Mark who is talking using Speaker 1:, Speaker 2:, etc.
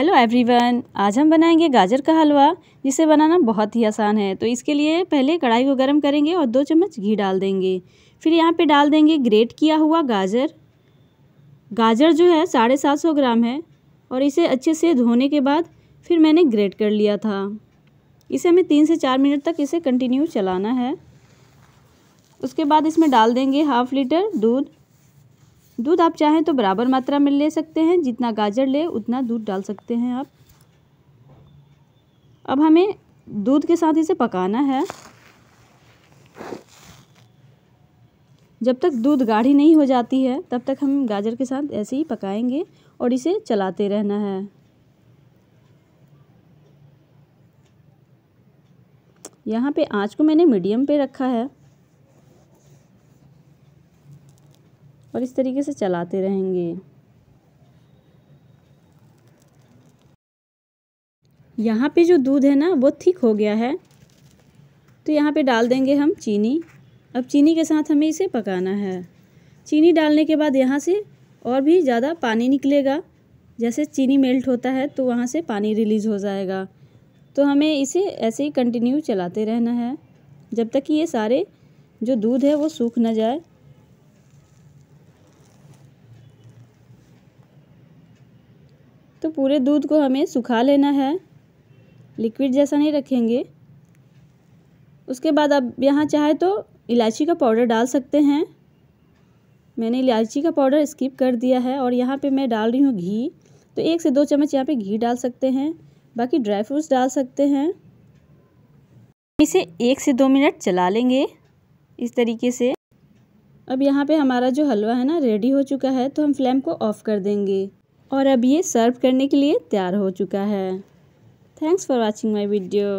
Speaker 1: hello everyone आज हम बनाएंगे गाजर का हलवा जिसे बनाना बहुत ही आसान है तो इसके लिए पहले कढ़ाई को गर्म करेंगे और दो चम्मच घी डाल देंगे फिर यहाँ पे डाल देंगे ग्रेट किया हुआ गाजर गाजर जो है साढ़े सात सौ ग्राम है और इसे अच्छे से धोने के बाद फिर मैंने ग्रेट कर लिया था इसे हमें तीन से चार मिनट तक इसे कंटिन्यू चलाना है उसके बाद इसमें डाल देंगे हाफ़ लीटर दूध दूध आप चाहें तो बराबर मात्रा में ले सकते हैं जितना गाजर ले उतना दूध डाल सकते हैं आप अब हमें दूध के साथ इसे पकाना है जब तक दूध गाढ़ी नहीं हो जाती है तब तक हम गाजर के साथ ऐसे ही पकाएंगे और इसे चलाते रहना है यहाँ पे आँच को मैंने मीडियम पे रखा है और इस तरीके से चलाते रहेंगे यहाँ पे जो दूध है ना वो थिक हो गया है तो यहाँ पे डाल देंगे हम चीनी अब चीनी के साथ हमें इसे पकाना है चीनी डालने के बाद यहाँ से और भी ज़्यादा पानी निकलेगा जैसे चीनी मेल्ट होता है तो वहाँ से पानी रिलीज़ हो जाएगा तो हमें इसे ऐसे ही कंटिन्यू चलाते रहना है जब तक कि ये सारे जो दूध है वो सूख ना जाए तो पूरे दूध को हमें सुखा लेना है लिक्विड जैसा नहीं रखेंगे उसके बाद आप यहाँ चाहे तो इलायची का पाउडर डाल सकते हैं मैंने इलायची का पाउडर स्किप कर दिया है और यहाँ पे मैं डाल रही हूँ घी तो एक से दो चम्मच यहाँ पे घी डाल सकते हैं बाकी ड्राई फ्रूट्स डाल सकते हैं इसे एक से दो मिनट चला लेंगे इस तरीके से अब यहाँ पे हमारा जो हलवा है ना रेडी हो चुका है तो हम फ्लेम को ऑफ़ कर देंगे और अब ये सर्व करने के लिए तैयार हो चुका है thanks for watching my video